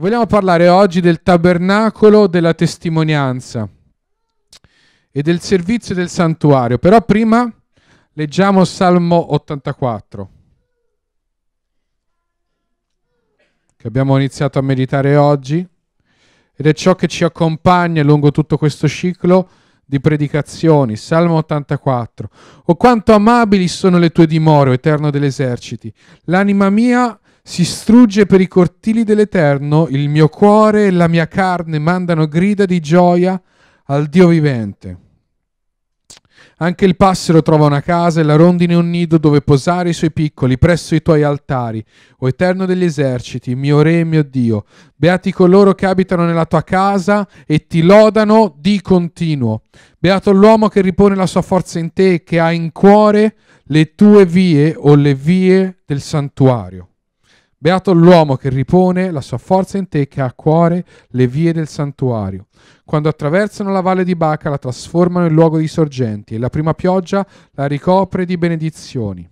Vogliamo parlare oggi del tabernacolo della testimonianza e del servizio del santuario, però prima leggiamo Salmo 84, che abbiamo iniziato a meditare oggi ed è ciò che ci accompagna lungo tutto questo ciclo di predicazioni. Salmo 84. O quanto amabili sono le tue dimore, o Eterno degli eserciti. L'anima mia si strugge per i cortili dell'Eterno, il mio cuore e la mia carne mandano grida di gioia al Dio vivente. Anche il passero trova una casa e la rondine un nido dove posare i suoi piccoli presso i tuoi altari. O Eterno degli eserciti, mio Re e mio Dio, beati coloro che abitano nella tua casa e ti lodano di continuo. Beato l'uomo che ripone la sua forza in te e che ha in cuore le tue vie o le vie del santuario. Beato l'uomo che ripone la sua forza in te, che ha a cuore le vie del santuario. Quando attraversano la valle di Baca la trasformano in luogo di sorgenti e la prima pioggia la ricopre di benedizioni.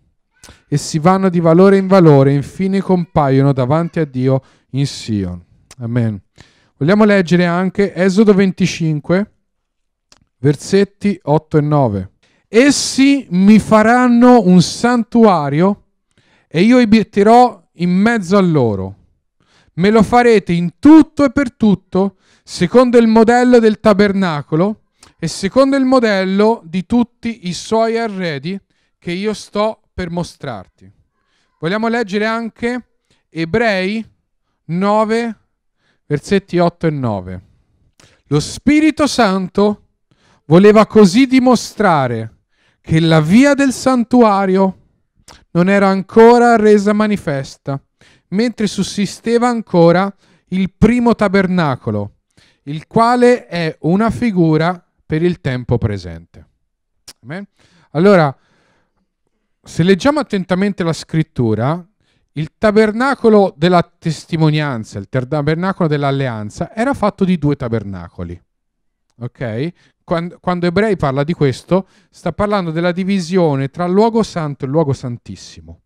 Essi vanno di valore in valore e infine compaiono davanti a Dio in Sion. Amen. Vogliamo leggere anche Esodo 25, versetti 8 e 9. Essi mi faranno un santuario e io abiterò in mezzo a loro. Me lo farete in tutto e per tutto, secondo il modello del tabernacolo e secondo il modello di tutti i suoi arredi che io sto per mostrarti. Vogliamo leggere anche Ebrei 9, versetti 8 e 9. Lo Spirito Santo voleva così dimostrare che la via del santuario non era ancora resa manifesta, mentre sussisteva ancora il primo tabernacolo, il quale è una figura per il tempo presente. Amen? Allora, se leggiamo attentamente la scrittura, il tabernacolo della testimonianza, il tabernacolo dell'alleanza, era fatto di due tabernacoli. Ok? quando, quando Ebrei parla di questo, sta parlando della divisione tra luogo santo e luogo santissimo.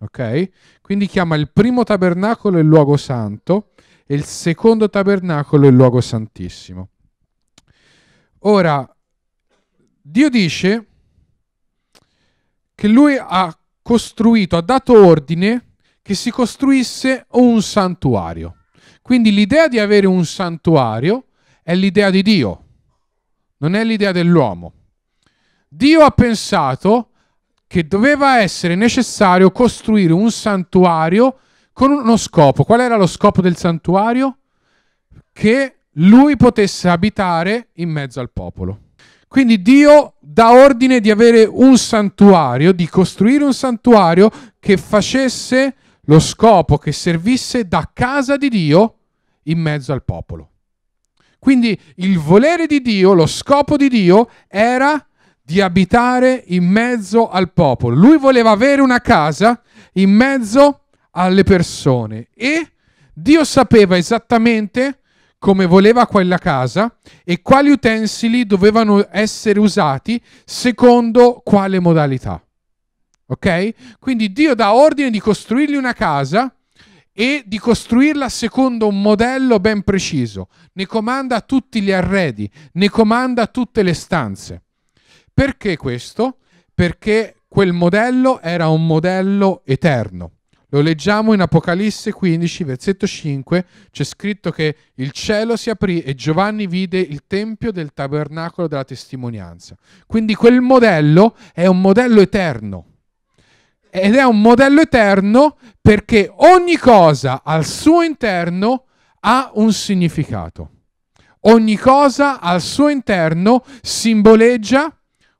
Ok? Quindi chiama il primo tabernacolo il luogo santo e il secondo tabernacolo il luogo santissimo. Ora, Dio dice che lui ha costruito, ha dato ordine che si costruisse un santuario. Quindi l'idea di avere un santuario è l'idea di Dio non è l'idea dell'uomo. Dio ha pensato che doveva essere necessario costruire un santuario con uno scopo. Qual era lo scopo del santuario? Che lui potesse abitare in mezzo al popolo. Quindi Dio dà ordine di avere un santuario, di costruire un santuario che facesse lo scopo, che servisse da casa di Dio in mezzo al popolo. Quindi il volere di Dio, lo scopo di Dio era di abitare in mezzo al popolo. Lui voleva avere una casa in mezzo alle persone e Dio sapeva esattamente come voleva quella casa e quali utensili dovevano essere usati secondo quale modalità. Ok? Quindi Dio dà ordine di costruirgli una casa e di costruirla secondo un modello ben preciso. Ne comanda tutti gli arredi, ne comanda tutte le stanze. Perché questo? Perché quel modello era un modello eterno. Lo leggiamo in Apocalisse 15, versetto 5, c'è scritto che il cielo si aprì e Giovanni vide il tempio del tabernacolo della testimonianza. Quindi quel modello è un modello eterno ed è un modello eterno perché ogni cosa al suo interno ha un significato. Ogni cosa al suo interno simboleggia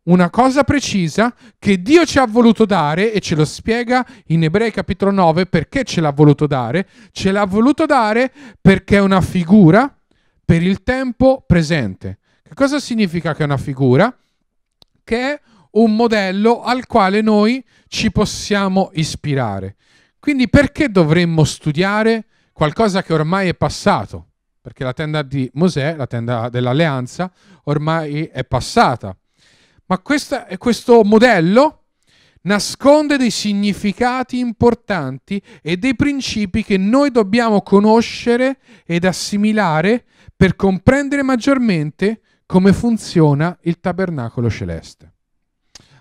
una cosa precisa che Dio ci ha voluto dare e ce lo spiega in Ebrei capitolo 9 perché ce l'ha voluto dare. Ce l'ha voluto dare perché è una figura per il tempo presente. Che cosa significa che è una figura? Che è un modello al quale noi ci possiamo ispirare. Quindi perché dovremmo studiare qualcosa che ormai è passato? Perché la tenda di Mosè, la tenda dell'alleanza, ormai è passata. Ma questa, questo modello nasconde dei significati importanti e dei principi che noi dobbiamo conoscere ed assimilare per comprendere maggiormente come funziona il tabernacolo celeste.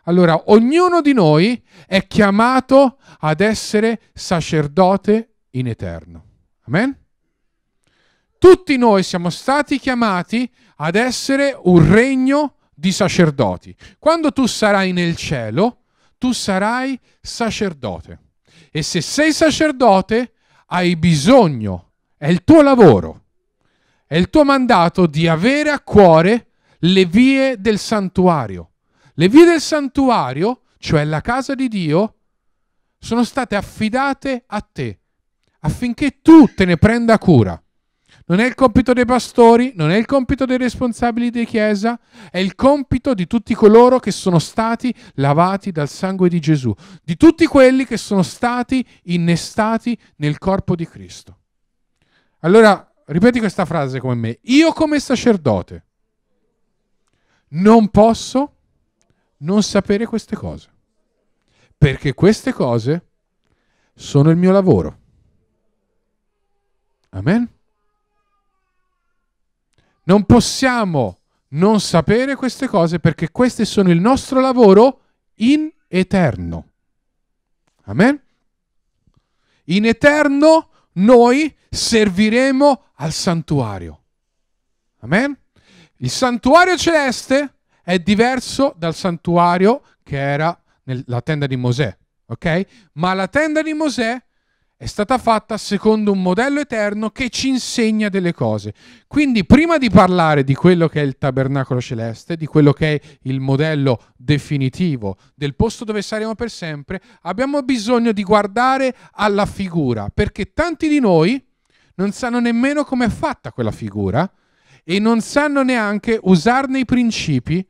Allora, ognuno di noi è chiamato ad essere sacerdote in eterno. Amen? Tutti noi siamo stati chiamati ad essere un regno di sacerdoti. Quando tu sarai nel cielo, tu sarai sacerdote. E se sei sacerdote, hai bisogno, è il tuo lavoro, è il tuo mandato di avere a cuore le vie del santuario, le vie del santuario, cioè la casa di Dio, sono state affidate a te affinché tu te ne prenda cura. Non è il compito dei pastori, non è il compito dei responsabili di chiesa, è il compito di tutti coloro che sono stati lavati dal sangue di Gesù, di tutti quelli che sono stati innestati nel corpo di Cristo. Allora, ripeti questa frase come me. Io come sacerdote non posso non sapere queste cose. Perché queste cose sono il mio lavoro. Amen? Non possiamo non sapere queste cose perché queste sono il nostro lavoro in eterno. Amen? In eterno noi serviremo al santuario. Amen? Il santuario celeste è diverso dal santuario che era nella tenda di Mosè, ok? Ma la tenda di Mosè è stata fatta secondo un modello eterno che ci insegna delle cose. Quindi prima di parlare di quello che è il tabernacolo celeste, di quello che è il modello definitivo del posto dove saremo per sempre, abbiamo bisogno di guardare alla figura, perché tanti di noi non sanno nemmeno com'è fatta quella figura e non sanno neanche usarne i principi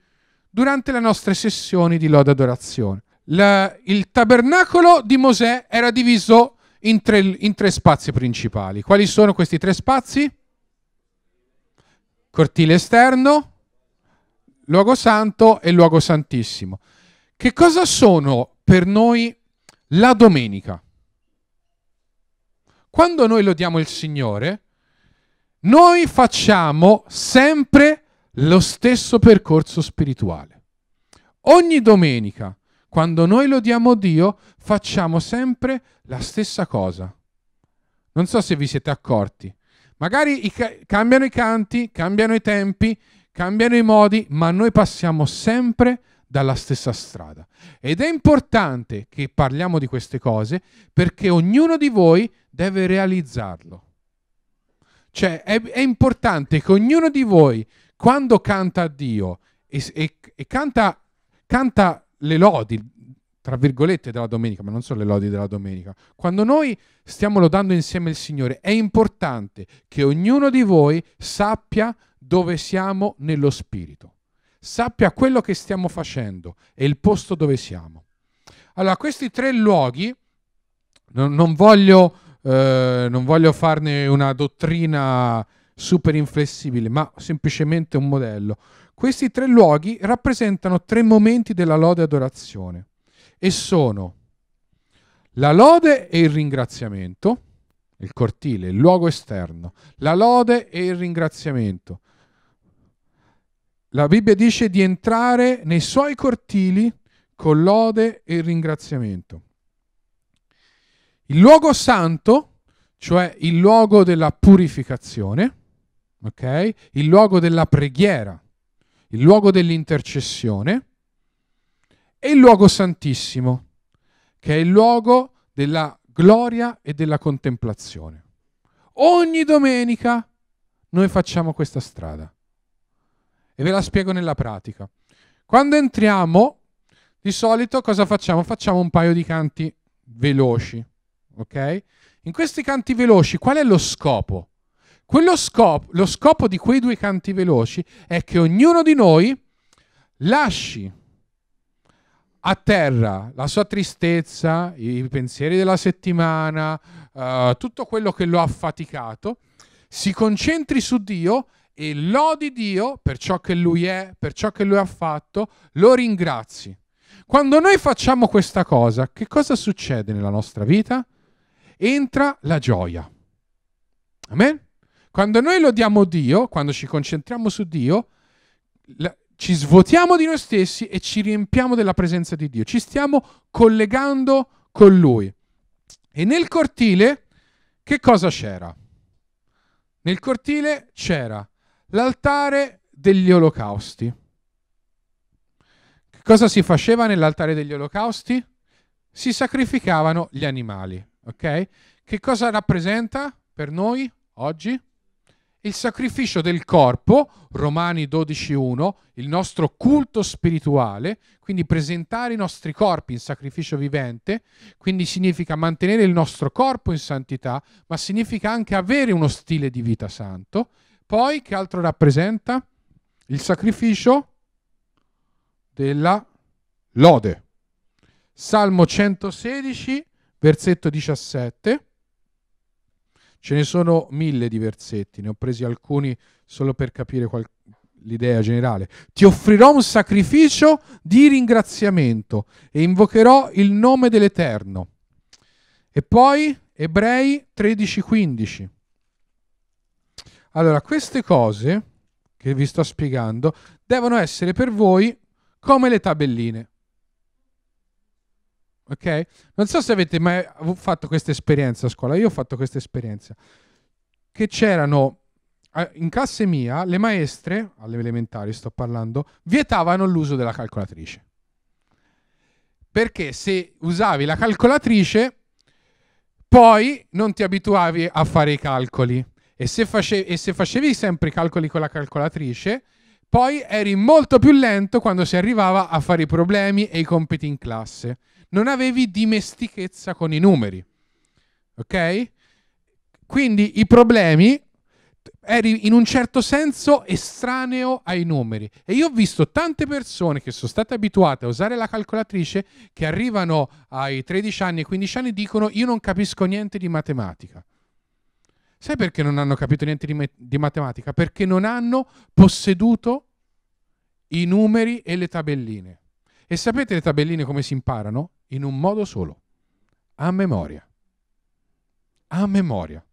durante le nostre sessioni di loda adorazione. La, il tabernacolo di Mosè era diviso in tre, in tre spazi principali. Quali sono questi tre spazi? Cortile esterno, luogo santo e luogo santissimo. Che cosa sono per noi la domenica? Quando noi lodiamo il Signore, noi facciamo sempre lo stesso percorso spirituale. Ogni domenica, quando noi lodiamo Dio, facciamo sempre la stessa cosa. Non so se vi siete accorti. Magari i ca- cambiano i canti, cambiano i tempi, cambiano i modi, ma noi passiamo sempre dalla stessa strada. Ed è importante che parliamo di queste cose perché ognuno di voi deve realizzarlo. Cioè è, è importante che ognuno di voi quando canta a Dio e, e, e canta, canta le lodi, tra virgolette, della domenica, ma non solo le lodi della domenica, quando noi stiamo lodando insieme il Signore, è importante che ognuno di voi sappia dove siamo nello Spirito, sappia quello che stiamo facendo e il posto dove siamo. Allora, questi tre luoghi, non, non, voglio, eh, non voglio, farne una dottrina super inflessibile, ma semplicemente un modello. Questi tre luoghi rappresentano tre momenti della lode e adorazione e sono la lode e il ringraziamento, il cortile, il luogo esterno, la lode e il ringraziamento. La Bibbia dice di entrare nei suoi cortili con lode e ringraziamento. Il luogo santo, cioè il luogo della purificazione, ok? Il luogo della preghiera, il luogo dell'intercessione e il luogo santissimo, che è il luogo della gloria e della contemplazione. Ogni domenica noi facciamo questa strada e ve la spiego nella pratica. Quando entriamo, di solito cosa facciamo? Facciamo un paio di canti veloci, ok? In questi canti veloci qual è lo scopo? Quello scopo, lo scopo di quei due canti veloci è che ognuno di noi lasci a terra la sua tristezza, i pensieri della settimana, uh, tutto quello che lo ha affaticato, si concentri su Dio e lodi Dio per ciò che Lui è, per ciò che Lui ha fatto, lo ringrazi. Quando noi facciamo questa cosa, che cosa succede nella nostra vita? Entra la gioia. Amen? Quando noi lodiamo Dio, quando ci concentriamo su Dio, la, ci svuotiamo di noi stessi e ci riempiamo della presenza di Dio. Ci stiamo collegando con Lui. E nel cortile, che cosa c'era? Nel cortile c'era l'altare degli olocausti. Che cosa si faceva nell'altare degli olocausti? Si sacrificavano gli animali, ok? Che cosa rappresenta per noi oggi? il sacrificio del corpo, Romani 12.1, il nostro culto spirituale, quindi presentare i nostri corpi in sacrificio vivente, quindi significa mantenere il nostro corpo in santità, ma significa anche avere uno stile di vita santo. Poi che altro rappresenta? Il sacrificio della lode. Salmo 116, versetto 17. Ce ne sono mille di versetti, ne ho presi alcuni solo per capire qual- l'idea generale. Ti offrirò un sacrificio di ringraziamento e invocherò il nome dell'Eterno. E poi Ebrei 13:15. Allora, queste cose che vi sto spiegando devono essere per voi come le tabelline ok? Non so se avete mai fatto questa esperienza a scuola, io ho fatto questa esperienza, che c'erano in classe mia le maestre, alle elementari sto parlando, vietavano l'uso della calcolatrice. Perché se usavi la calcolatrice, poi non ti abituavi a fare i calcoli. E se, face- e se facevi sempre i calcoli con la calcolatrice, poi eri molto più lento quando si arrivava a fare i problemi e i compiti in classe non avevi dimestichezza con i numeri. Ok? Quindi i problemi eri in un certo senso estraneo ai numeri. E io ho visto tante persone che sono state abituate a usare la calcolatrice che arrivano ai 13 anni e 15 anni e dicono io non capisco niente di matematica. Sai perché non hanno capito niente di, di matematica? Perché non hanno posseduto i numeri e le tabelline. E sapete le tabelline come si imparano? in un modo solo, a memoria. A memoria.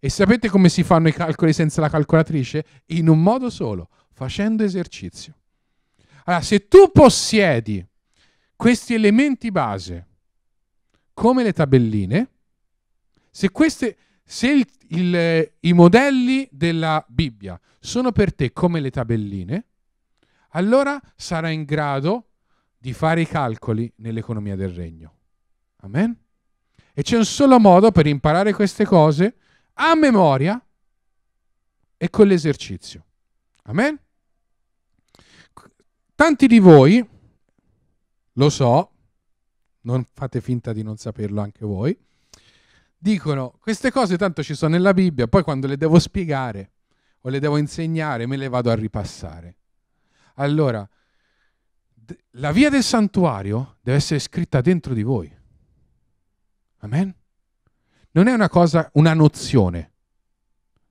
E sapete come si fanno i calcoli senza la calcolatrice? In un modo solo, facendo esercizio. Allora, se tu possiedi questi elementi base, come le tabelline, se, queste, se il, il, i modelli della Bibbia sono per te come le tabelline, allora sarai in grado di fare i calcoli nell'economia del regno. Amen? E c'è un solo modo per imparare queste cose a memoria e con l'esercizio. Amen? Tanti di voi, lo so, non fate finta di non saperlo anche voi, dicono queste cose tanto ci sono nella Bibbia, poi quando le devo spiegare o le devo insegnare me le vado a ripassare. Allora, la via del santuario deve essere scritta dentro di voi. Amen? Non è una cosa, una nozione.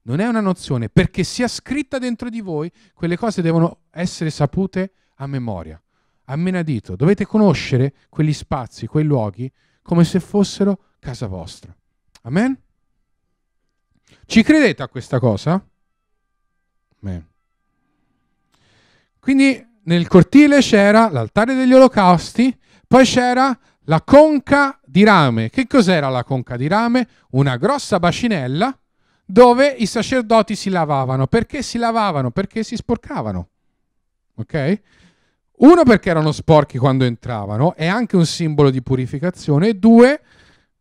Non è una nozione, perché sia scritta dentro di voi, quelle cose devono essere sapute a memoria, a menadito. Dovete conoscere quegli spazi, quei luoghi, come se fossero casa vostra. Amen? Ci credete a questa cosa? Amen. Quindi nel cortile c'era l'altare degli olocausti, poi c'era la conca di rame. Che cos'era la conca di rame? Una grossa bacinella dove i sacerdoti si lavavano. Perché si lavavano? Perché si sporcavano. Ok? Uno perché erano sporchi quando entravano, è anche un simbolo di purificazione, e due,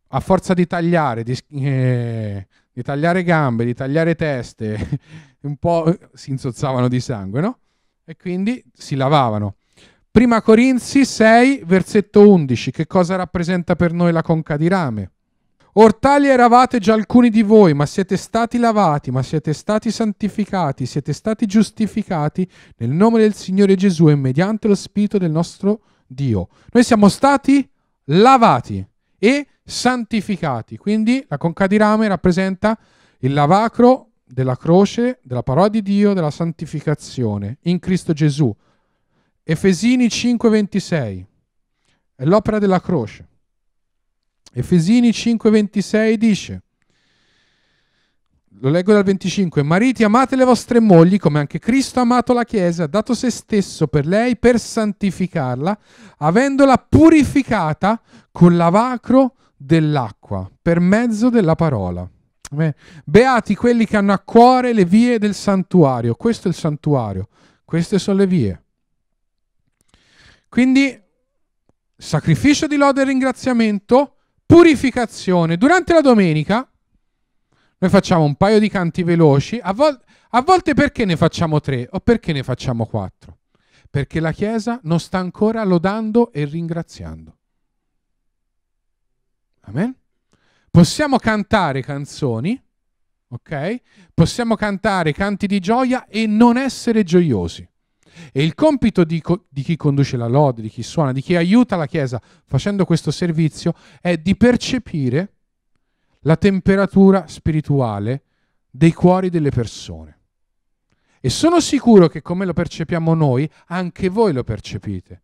a forza di tagliare, di, eh, di tagliare gambe, di tagliare teste, un po' si insozzavano di sangue, no? e quindi si lavavano. Prima Corinzi 6, versetto 11, che cosa rappresenta per noi la conca di rame? Ortali eravate già alcuni di voi, ma siete stati lavati, ma siete stati santificati, siete stati giustificati nel nome del Signore Gesù e mediante lo Spirito del nostro Dio. Noi siamo stati lavati e santificati, quindi la conca di rame rappresenta il lavacro della croce, della parola di Dio, della santificazione in Cristo Gesù. Efesini 5:26 è l'opera della croce. Efesini 5:26 dice, lo leggo dal 25, mariti amate le vostre mogli come anche Cristo ha amato la Chiesa, ha dato se stesso per lei per santificarla, avendola purificata con lavacro dell'acqua per mezzo della parola. Beati quelli che hanno a cuore le vie del santuario. Questo è il santuario, queste sono le vie. Quindi sacrificio di lode e ringraziamento, purificazione. Durante la domenica noi facciamo un paio di canti veloci, a, vol a volte perché ne facciamo tre o perché ne facciamo quattro? Perché la Chiesa non sta ancora lodando e ringraziando. Amen? Possiamo cantare canzoni, ok? Possiamo cantare canti di gioia e non essere gioiosi. E il compito di, co- di, chi conduce la lode, di chi suona, di chi aiuta la Chiesa facendo questo servizio è di percepire la temperatura spirituale dei cuori delle persone. E sono sicuro che come lo percepiamo noi, anche voi lo percepite.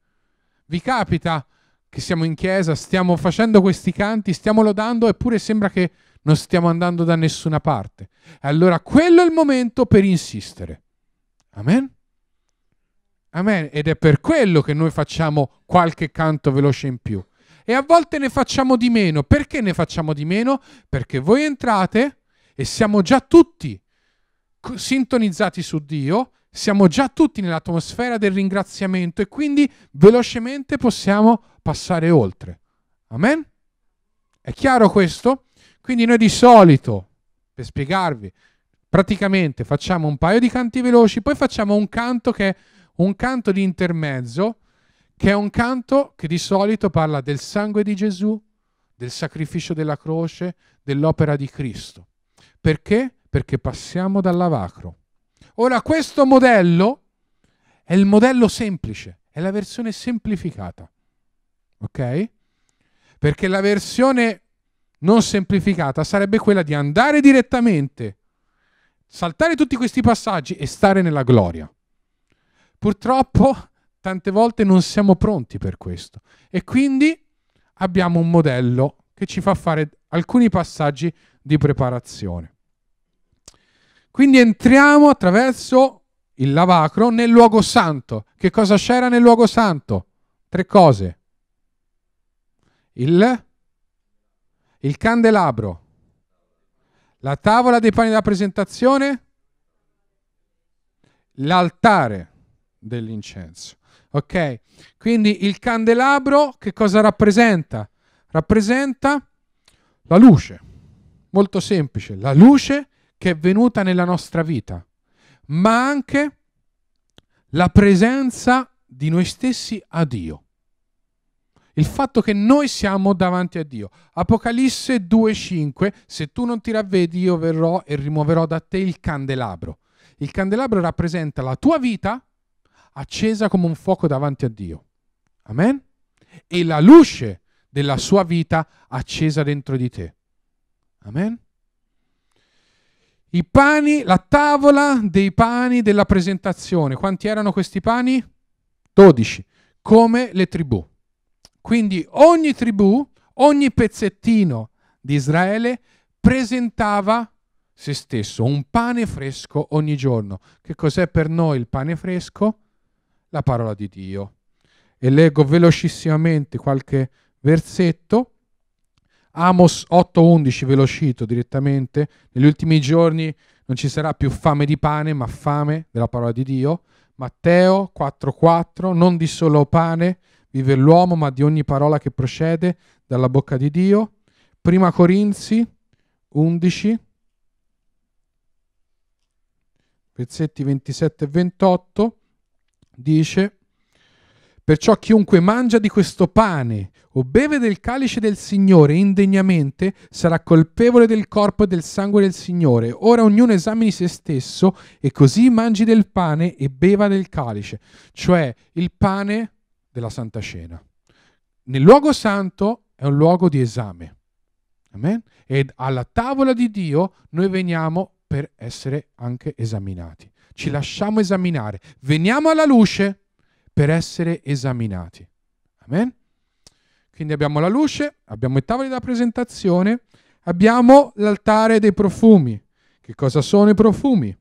Vi capita che siamo in chiesa, stiamo facendo questi canti, stiamo lodando, eppure sembra che non stiamo andando da nessuna parte. Allora quello è il momento per insistere. Amen? Amen. Ed è per quello che noi facciamo qualche canto veloce in più. E a volte ne facciamo di meno. Perché ne facciamo di meno? Perché voi entrate e siamo già tutti sintonizzati su Dio, siamo già tutti nell'atmosfera del ringraziamento e quindi velocemente possiamo passare oltre. Amen? È chiaro questo? Quindi noi di solito, per spiegarvi, praticamente facciamo un paio di canti veloci, poi facciamo un canto che è un canto di intermezzo, che è un canto che di solito parla del sangue di Gesù, del sacrificio della croce, dell'opera di Cristo. Perché? Perché passiamo dall'avacro Ora questo modello è il modello semplice, è la versione semplificata. Ok? Perché la versione non semplificata sarebbe quella di andare direttamente, saltare tutti questi passaggi e stare nella gloria. Purtroppo tante volte non siamo pronti per questo e quindi abbiamo un modello che ci fa fare alcuni passaggi di preparazione. Quindi entriamo attraverso il lavacro nel luogo santo. Che cosa c'era nel luogo santo? Tre cose. Il, il candelabro, la tavola dei panni da presentazione, l'altare dell'incenso. Ok? Quindi il candelabro che cosa rappresenta? Rappresenta la luce. Molto semplice, la luce che è venuta nella nostra vita, ma anche la presenza di noi stessi a Dio. Il fatto che noi siamo davanti a Dio. Apocalisse 2:5, se tu non ti ravvedi io verrò e rimuoverò da te il candelabro. Il candelabro rappresenta la tua vita accesa come un fuoco davanti a Dio. Amen? E la luce della sua vita accesa dentro di te. Amen? I pani, la tavola dei pani della presentazione. Quanti erano questi pani? 12, come le tribù. Quindi ogni tribù, ogni pezzettino di Israele presentava se stesso, un pane fresco ogni giorno. Che cos'è per noi il pane fresco? La parola di Dio. E leggo velocissimamente qualche versetto. Amos 8.11 ve lo cito direttamente, negli ultimi giorni non ci sarà più fame di pane, ma fame della parola di Dio. Matteo 4.4, non di solo pane vive l'uomo, ma di ogni parola che procede dalla bocca di Dio. Prima Corinzi 11, versetti 27 e 28, dice Perciò chiunque mangia di questo pane o beve del calice del Signore indegnamente sarà colpevole del corpo e del sangue del Signore. Ora ognuno esamini se stesso e così mangi del pane e beva del calice, cioè il pane della Santa Cena. Nel luogo santo è un luogo di esame. Amen? E alla tavola di Dio noi veniamo per essere anche esaminati. Ci lasciamo esaminare. Veniamo alla luce per essere esaminati. Amen? Quindi abbiamo la luce, abbiamo i tavoli da presentazione, abbiamo l'altare dei profumi. Che cosa sono i profumi?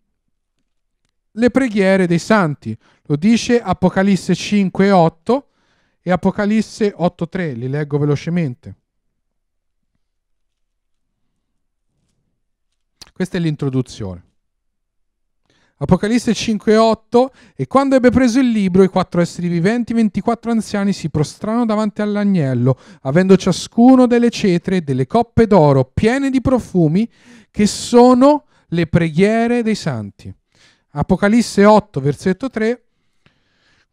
Le preghiere dei santi. Lo dice Apocalisse 5, 8 e Apocalisse 8, 3. Li leggo velocemente. Questa è l'introduzione. Apocalisse 5:8 E quando ebbe preso il libro, i quattro esseri viventi, 24 anziani, si prostrarono davanti all'agnello, avendo ciascuno delle cetre e delle coppe d'oro piene di profumi, che sono le preghiere dei santi. Apocalisse 8, versetto 3.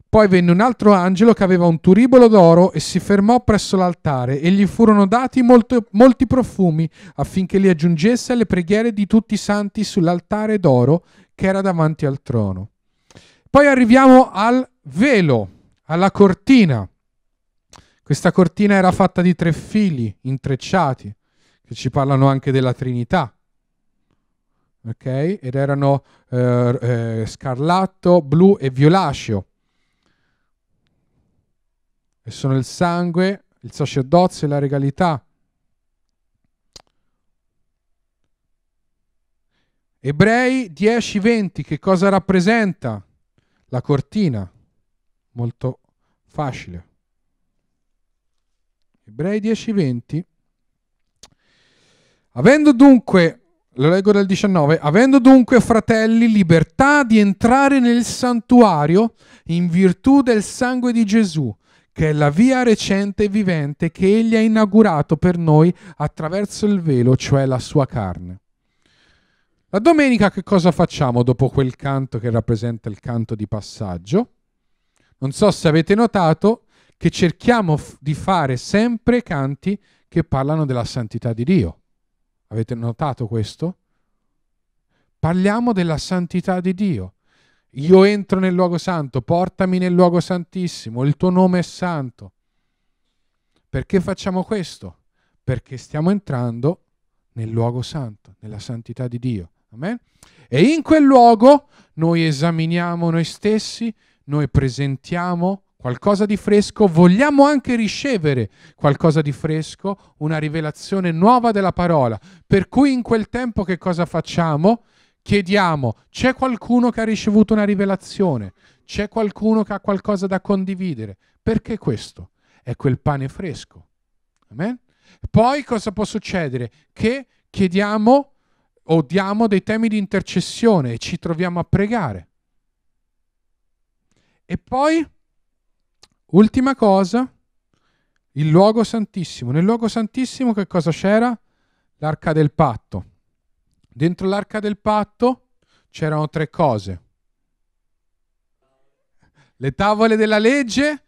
Poi venne un altro angelo che aveva un turibolo d'oro e si fermò presso l'altare e gli furono dati molto, molti profumi affinché li aggiungesse alle preghiere di tutti i santi sull'altare d'oro che era davanti al trono. Poi arriviamo al velo, alla cortina. Questa cortina era fatta di tre fili intrecciati che ci parlano anche della Trinità. Ok? Ed erano eh, eh, scarlatto, blu e violaceo e sono il sangue, il sacerdozio e la regalità. Ebrei 10-20, che cosa rappresenta? La cortina, molto facile. Ebrei 10-20. Avendo dunque, lo leggo dal 19, avendo dunque, fratelli, libertà di entrare nel santuario in virtù del sangue di Gesù, che è la via recente e vivente che Egli ha inaugurato per noi attraverso il velo, cioè la sua carne. La domenica che cosa facciamo dopo quel canto che rappresenta il canto di passaggio? Non so se avete notato che cerchiamo f- di fare sempre canti che parlano della santità di Dio. Avete notato questo? Parliamo della santità di Dio. Io entro nel luogo santo, portami nel luogo santissimo, il tuo nome è santo. Perché facciamo questo? Perché stiamo entrando nel luogo santo, nella santità di Dio. Amen? E in quel luogo noi esaminiamo noi stessi, noi presentiamo qualcosa di fresco, vogliamo anche ricevere qualcosa di fresco, una rivelazione nuova della parola. Per cui in quel tempo che cosa facciamo? Chiediamo, c'è qualcuno che ha ricevuto una rivelazione? C'è qualcuno che ha qualcosa da condividere? Perché questo? È quel pane fresco. Amen? Poi cosa può succedere? Che chiediamo o diamo dei temi di intercessione e ci troviamo a pregare. E poi, ultima cosa, il luogo santissimo. Nel luogo santissimo che cosa c'era? L'arca del patto. Dentro l'arca del patto c'erano tre cose. Le tavole della legge,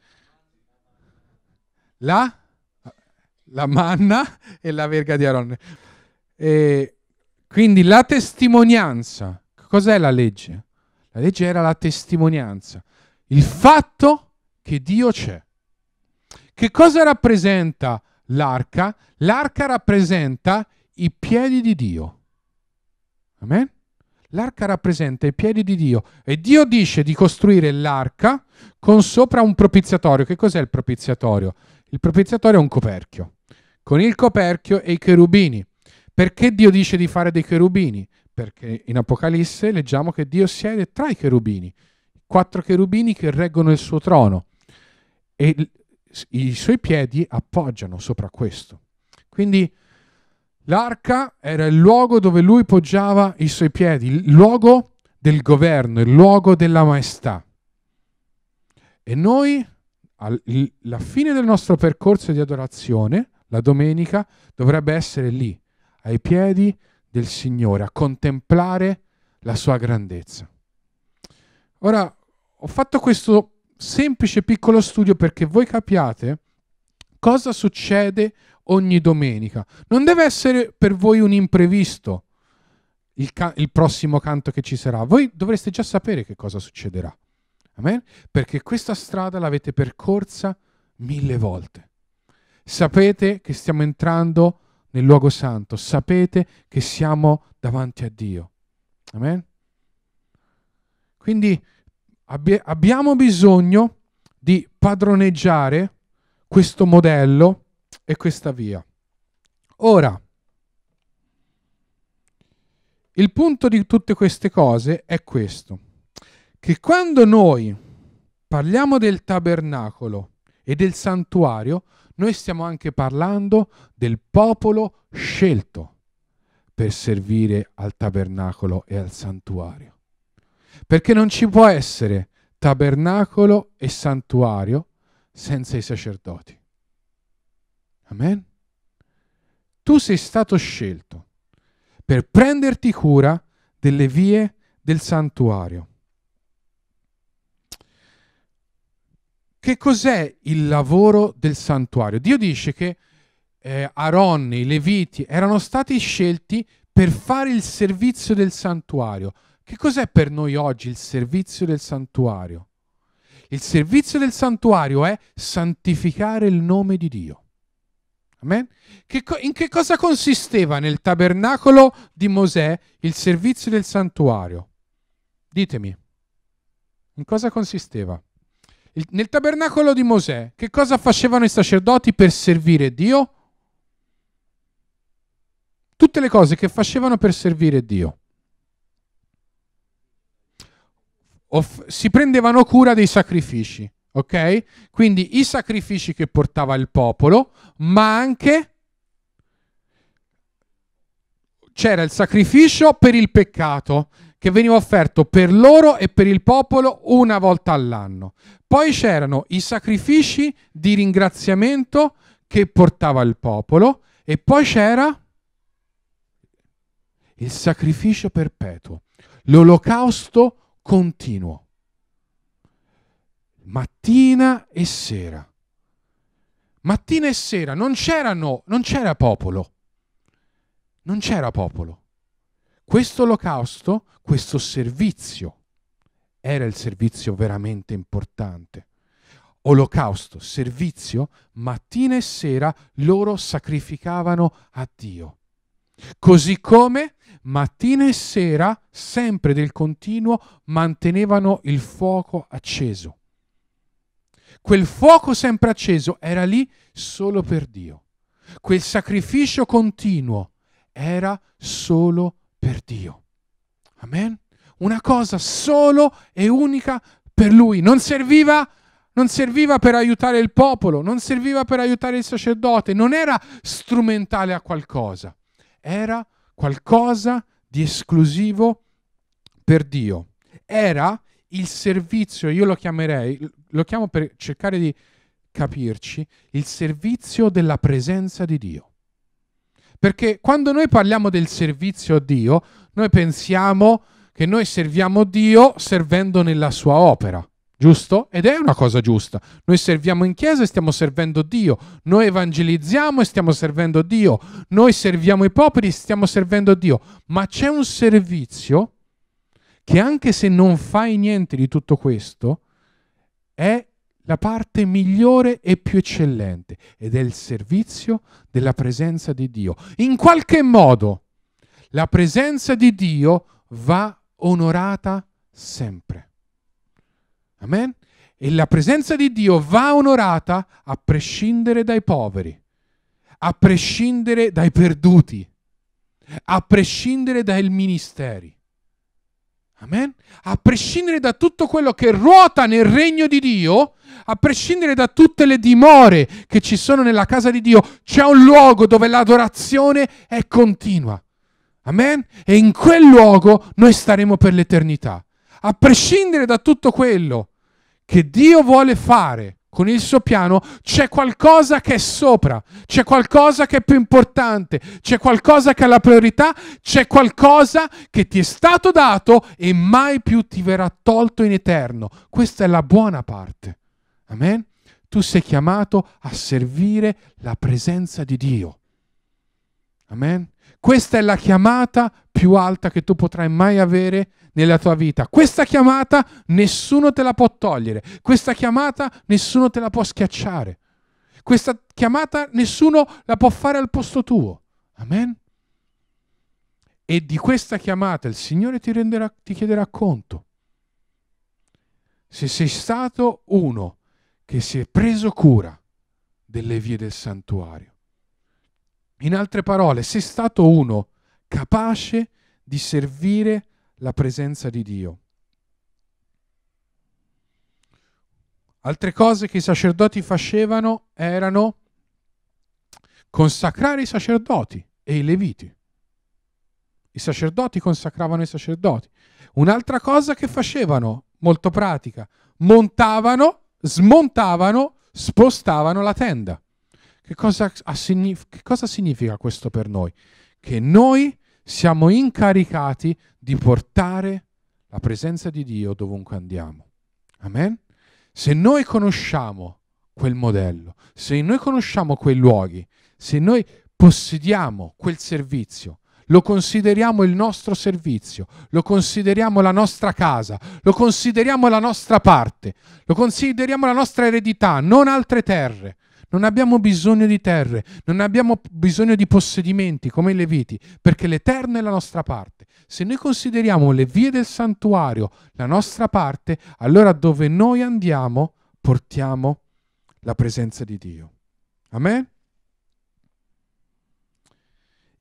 la, la manna e la verga di Aaron. E quindi la testimonianza. Cos'è la legge? La legge era la testimonianza. Il fatto che Dio c'è. Che cosa rappresenta l'arca? L'arca rappresenta i piedi di Dio. Amen? L'arca rappresenta i piedi di Dio e Dio dice di costruire l'arca con sopra un propiziatorio. Che cos'è il propiziatorio? Il propiziatorio è un coperchio, con il coperchio e i cherubini. Perché Dio dice di fare dei cherubini? Perché in Apocalisse leggiamo che Dio siede tra i cherubini, quattro cherubini che reggono il suo trono e i suoi piedi appoggiano sopra questo. Quindi L'arca era il luogo dove lui poggiava i suoi piedi, il luogo del governo, il luogo della maestà. E noi, alla fine del nostro percorso di adorazione, la domenica, dovrebbe essere lì, ai piedi del Signore, a contemplare la sua grandezza. Ora, ho fatto questo semplice piccolo studio perché voi capiate cosa succede ogni domenica. Non deve essere per voi un imprevisto il, ca- il prossimo canto che ci sarà. Voi dovreste già sapere che cosa succederà. Amen? Perché questa strada l'avete percorsa mille volte. Sapete che stiamo entrando nel luogo santo, sapete che siamo davanti a Dio. Amen? Quindi abbi- abbiamo bisogno di padroneggiare questo modello e questa via. Ora, il punto di tutte queste cose è questo, che quando noi parliamo del tabernacolo e del santuario, noi stiamo anche parlando del popolo scelto per servire al tabernacolo e al santuario. Perché non ci può essere tabernacolo e santuario senza i sacerdoti. Amen. Tu sei stato scelto per prenderti cura delle vie del santuario. Che cos'è il lavoro del santuario? Dio dice che eh, Aronne, i Leviti erano stati scelti per fare il servizio del santuario. Che cos'è per noi oggi il servizio del santuario? Il servizio del santuario è santificare il nome di Dio. Amen? Che in che cosa consisteva nel tabernacolo di Mosè il servizio del santuario? Ditemi, in cosa consisteva? Il, nel tabernacolo di Mosè, che cosa facevano i sacerdoti per servire Dio? Tutte le cose che facevano per servire Dio. Off si prendevano cura dei sacrifici, ok? Quindi i sacrifici che portava il popolo, ma anche c'era il sacrificio per il peccato che veniva offerto per loro e per il popolo una volta all'anno. Poi c'erano i sacrifici di ringraziamento che portava il popolo e poi c'era il sacrificio perpetuo, l'olocausto continuo mattina e sera. Mattina e sera non, non c'era popolo. Non c'era popolo. Questo olocausto, questo servizio, era il servizio veramente importante. Olocausto, servizio, mattina e sera loro sacrificavano a Dio. Così come mattina e sera, sempre del continuo, mantenevano il fuoco acceso. Quel fuoco sempre acceso era lì solo per Dio. Quel sacrificio continuo era solo per Dio. Amen? Una cosa solo e unica per lui. Non serviva non serviva per aiutare il popolo, non serviva per aiutare il sacerdote, non era strumentale a qualcosa, era qualcosa di esclusivo per Dio. Era il servizio, io lo chiamerei, lo chiamo per cercare di capirci il servizio della presenza di Dio. Perché quando noi parliamo del servizio a Dio, noi pensiamo che noi serviamo Dio servendo nella sua opera, giusto? Ed è una cosa giusta. Noi serviamo in chiesa e stiamo servendo Dio, noi evangelizziamo e stiamo servendo Dio, noi serviamo i popoli e stiamo servendo Dio, ma c'è un servizio che anche se non fai niente di tutto questo, è la parte migliore e più eccellente ed è il servizio della presenza di Dio. In qualche modo la presenza di Dio va onorata sempre. Amen? E la presenza di Dio va onorata a prescindere dai poveri, a prescindere dai perduti, a prescindere dai ministeri. Amen. A prescindere da tutto quello che ruota nel regno di Dio, a prescindere da tutte le dimore che ci sono nella casa di Dio, c'è un luogo dove l'adorazione è continua. Amen. E in quel luogo noi staremo per l'eternità. A prescindere da tutto quello che Dio vuole fare con il suo piano c'è qualcosa che è sopra, c'è qualcosa che è più importante, c'è qualcosa che ha la priorità, c'è qualcosa che ti è stato dato e mai più ti verrà tolto in eterno. Questa è la buona parte. Amen? Tu sei chiamato a servire la presenza di Dio. Amen? Questa è la chiamata più alta che tu potrai mai avere nella tua vita. Questa chiamata nessuno te la può togliere, questa chiamata nessuno te la può schiacciare, questa chiamata nessuno la può fare al posto tuo. Amen. E di questa chiamata il Signore ti, renderà, ti chiederà conto. Se sei stato uno che si è preso cura delle vie del santuario. In altre parole, sei stato uno capace di servire la presenza di Dio. Altre cose che i sacerdoti facevano erano consacrare i sacerdoti e i leviti. I sacerdoti consacravano i sacerdoti. Un'altra cosa che facevano, molto pratica, montavano, smontavano, spostavano la tenda. Che cosa, che cosa significa questo per noi? Che noi siamo incaricati di portare la presenza di Dio dovunque andiamo. Amen? Se noi conosciamo quel modello, se noi conosciamo quei luoghi, se noi possediamo quel servizio, lo consideriamo il nostro servizio, lo consideriamo la nostra casa, lo consideriamo la nostra parte, lo consideriamo la nostra eredità, non altre terre, non abbiamo bisogno di terre, non abbiamo bisogno di possedimenti come i Leviti, perché l'Eterno è la nostra parte. Se noi consideriamo le vie del santuario la nostra parte, allora dove noi andiamo portiamo la presenza di Dio. Amen?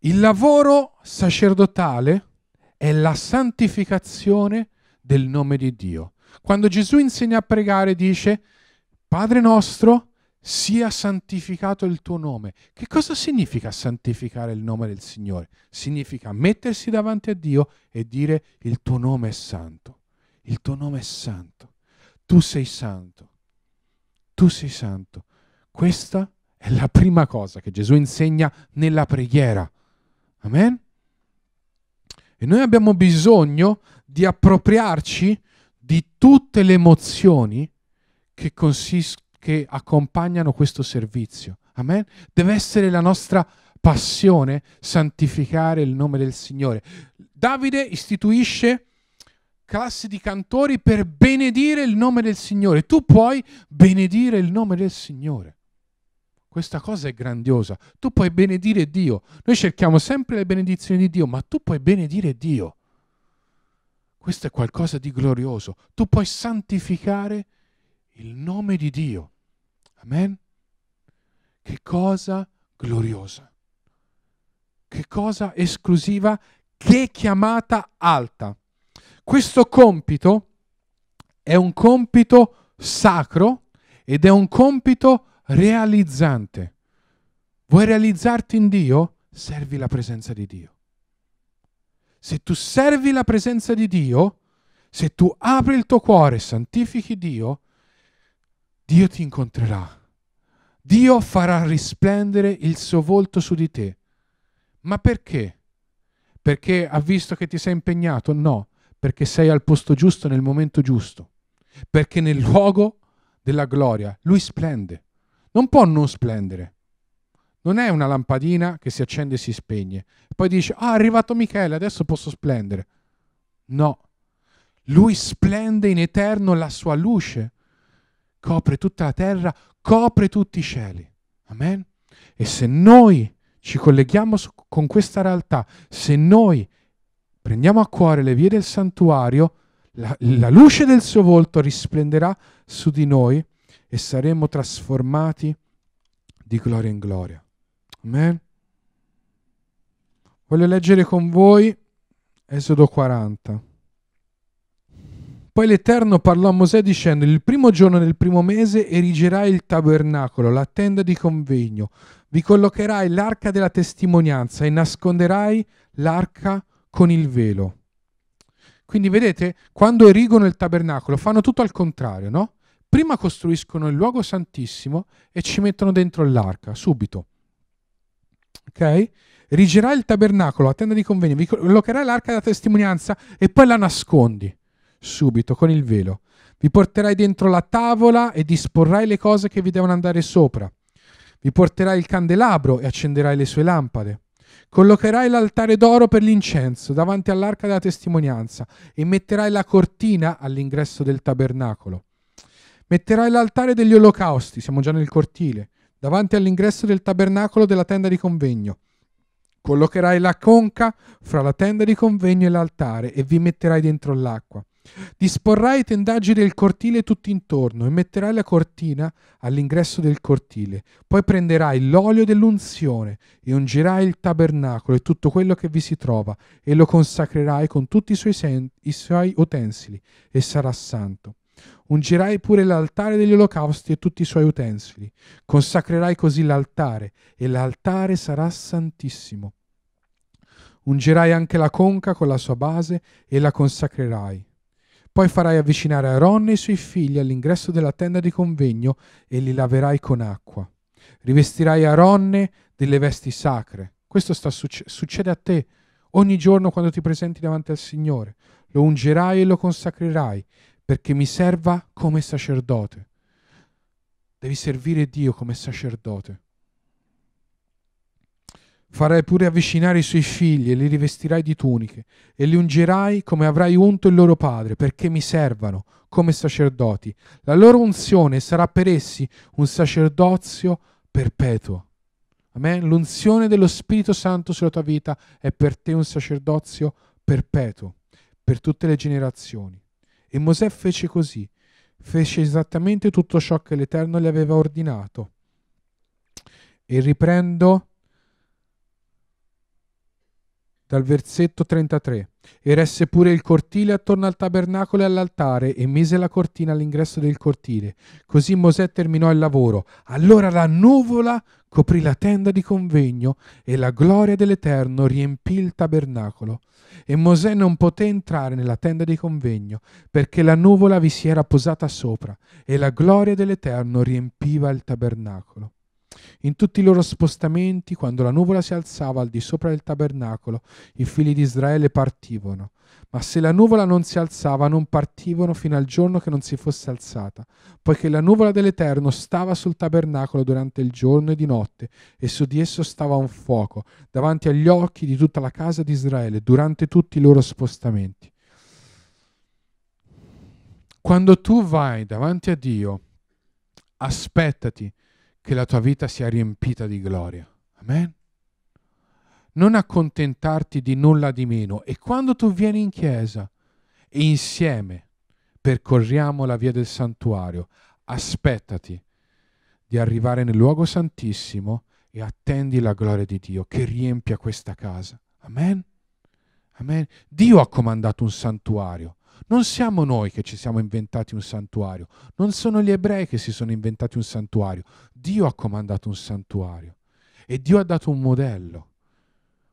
Il lavoro sacerdotale è la santificazione del nome di Dio. Quando Gesù insegna a pregare dice, Padre nostro sia santificato il tuo nome. Che cosa significa santificare il nome del Signore? Significa mettersi davanti a Dio e dire il tuo nome è santo, il tuo nome è santo, tu sei santo, tu sei santo. Questa è la prima cosa che Gesù insegna nella preghiera. Amen? E noi abbiamo bisogno di appropriarci di tutte le emozioni che, consistono che accompagnano questo servizio. Amen? Deve essere la nostra passione santificare il nome del Signore. Davide istituisce classi di cantori per benedire il nome del Signore. Tu puoi benedire il nome del Signore. Questa cosa è grandiosa. Tu puoi benedire Dio. Noi cerchiamo sempre le benedizioni di Dio, ma tu puoi benedire Dio. Questo è qualcosa di glorioso. Tu puoi santificare Dio il nome di Dio. Amen? Che cosa gloriosa. Che cosa esclusiva, che chiamata alta. Questo compito è un compito sacro ed è un compito realizzante. Vuoi realizzarti in Dio? Servi la presenza di Dio. Se tu servi la presenza di Dio, se tu apri il tuo cuore e santifichi Dio, Dio ti incontrerà. Dio farà risplendere il suo volto su di te. Ma perché? Perché ha visto che ti sei impegnato? No, perché sei al posto giusto nel momento giusto. Perché nel luogo della gloria lui splende. Non può non splendere. Non è una lampadina che si accende e si spegne. Poi dice, ah, è arrivato Michele, adesso posso splendere. No, lui splende in eterno la sua luce copre tutta la terra, copre tutti i cieli. Amen? E se noi ci colleghiamo su, con questa realtà, se noi prendiamo a cuore le vie del santuario, la, la luce del suo volto risplenderà su di noi e saremo trasformati di gloria in gloria. Amen? Voglio leggere con voi Esodo 40. Poi l'Eterno parlò a Mosè dicendo, il primo giorno del primo mese erigerai il tabernacolo, la tenda di convegno, vi collocherai l'arca della testimonianza e nasconderai l'arca con il velo. Quindi vedete, quando erigono il tabernacolo fanno tutto al contrario, no? Prima costruiscono il luogo santissimo e ci mettono dentro l'arca, subito. Ok? Erigerai il tabernacolo, la tenda di convegno, vi collocherai l'arca della testimonianza e poi la nascondi subito con il velo. Vi porterai dentro la tavola e disporrai le cose che vi devono andare sopra. Vi porterai il candelabro e accenderai le sue lampade. Collocherai l'altare d'oro per l'incenso davanti all'arca della testimonianza e metterai la cortina all'ingresso del tabernacolo. Metterai l'altare degli olocausti, siamo già nel cortile, davanti all'ingresso del tabernacolo della tenda di convegno. Collocherai la conca fra la tenda di convegno e l'altare e vi metterai dentro l'acqua. Disporrai i tendaggi del cortile intorno e metterai la cortina all'ingresso del cortile. Poi prenderai l'olio dell'unzione e ungirai il tabernacolo e tutto quello che vi si trova e lo consacrerai con tutti i suoi, sen- i suoi utensili e sarà santo. Ungirai pure l'altare degli olocausti e tutti i suoi utensili. Consacrerai così l'altare e l'altare sarà santissimo. Ungirai anche la conca con la sua base e la consacrerai poi farai avvicinare Aaron e i suoi figli all'ingresso della tenda di convegno e li laverai con acqua. Rivestirai Aaronne delle vesti sacre. Questo succe- succede a te ogni giorno quando ti presenti davanti al Signore. Lo ungerai e lo consacrerai perché mi serva come sacerdote. Devi servire Dio come sacerdote. Farai pure avvicinare i suoi figli e li rivestirai di tuniche e li ungerai come avrai unto il loro padre, perché mi servano come sacerdoti. La loro unzione sarà per essi un sacerdozio perpetuo. Amen. L'unzione dello Spirito Santo sulla tua vita è per te un sacerdozio perpetuo, per tutte le generazioni. E Mosè fece così, fece esattamente tutto ciò che l'Eterno gli aveva ordinato. E riprendo dal versetto 33. Eresse pure il cortile attorno al tabernacolo e all'altare e mise la cortina all'ingresso del cortile. Così Mosè terminò il lavoro. Allora la nuvola coprì la tenda di convegno e la gloria dell'Eterno riempì il tabernacolo. E Mosè non poté entrare nella tenda di convegno perché la nuvola vi si era posata sopra e la gloria dell'Eterno riempiva il tabernacolo. In tutti i loro spostamenti, quando la nuvola si alzava al di sopra del tabernacolo, i figli di Israele partivano. Ma se la nuvola non si alzava, non partivano fino al giorno che non si fosse alzata, poiché la nuvola dell'Eterno stava sul tabernacolo durante il giorno e di notte, e su di esso stava un fuoco, davanti agli occhi di tutta la casa di Israele, durante tutti i loro spostamenti. Quando tu vai davanti a Dio, aspettati che la tua vita sia riempita di gloria. Amen. Non accontentarti di nulla di meno. E quando tu vieni in chiesa e insieme percorriamo la via del santuario, aspettati di arrivare nel luogo santissimo e attendi la gloria di Dio che riempia questa casa. Amen. Amen. Dio ha comandato un santuario. Non siamo noi che ci siamo inventati un santuario, non sono gli ebrei che si sono inventati un santuario. Dio ha comandato un santuario e Dio ha dato un modello,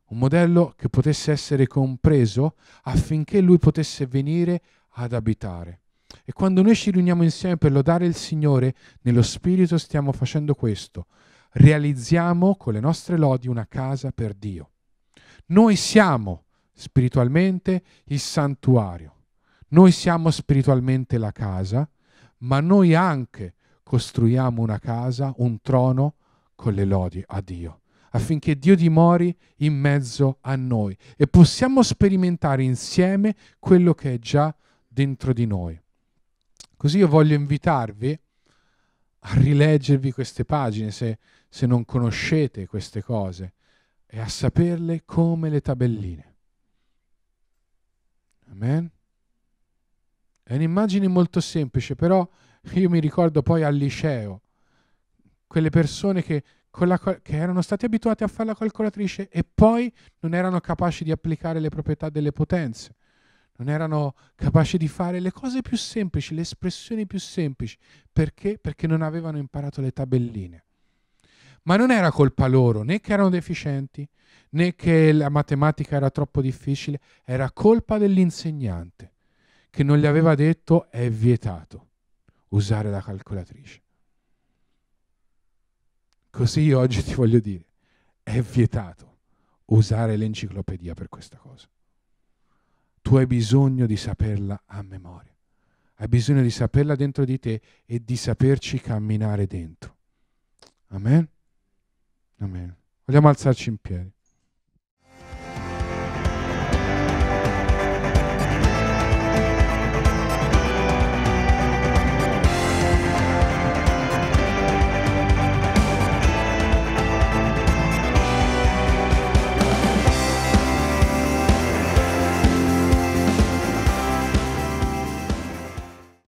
un modello che potesse essere compreso affinché lui potesse venire ad abitare. E quando noi ci riuniamo insieme per lodare il Signore, nello Spirito stiamo facendo questo. Realizziamo con le nostre lodi una casa per Dio. Noi siamo spiritualmente il santuario. Noi siamo spiritualmente la casa, ma noi anche costruiamo una casa, un trono con le lodi a Dio, affinché Dio dimori in mezzo a noi e possiamo sperimentare insieme quello che è già dentro di noi. Così io voglio invitarvi a rileggervi queste pagine se, se non conoscete queste cose e a saperle come le tabelline. Amen. È un'immagine molto semplice, però io mi ricordo poi al liceo, quelle persone che, la, che erano state abituate a fare la calcolatrice e poi non erano capaci di applicare le proprietà delle potenze, non erano capaci di fare le cose più semplici, le espressioni più semplici, perché? Perché non avevano imparato le tabelline. Ma non era colpa loro, né che erano deficienti, né che la matematica era troppo difficile, era colpa dell'insegnante che non gli aveva detto è vietato usare la calcolatrice. Così io oggi ti voglio dire, è vietato usare l'enciclopedia per questa cosa. Tu hai bisogno di saperla a memoria, hai bisogno di saperla dentro di te e di saperci camminare dentro. Amen? Amen. Vogliamo alzarci in piedi.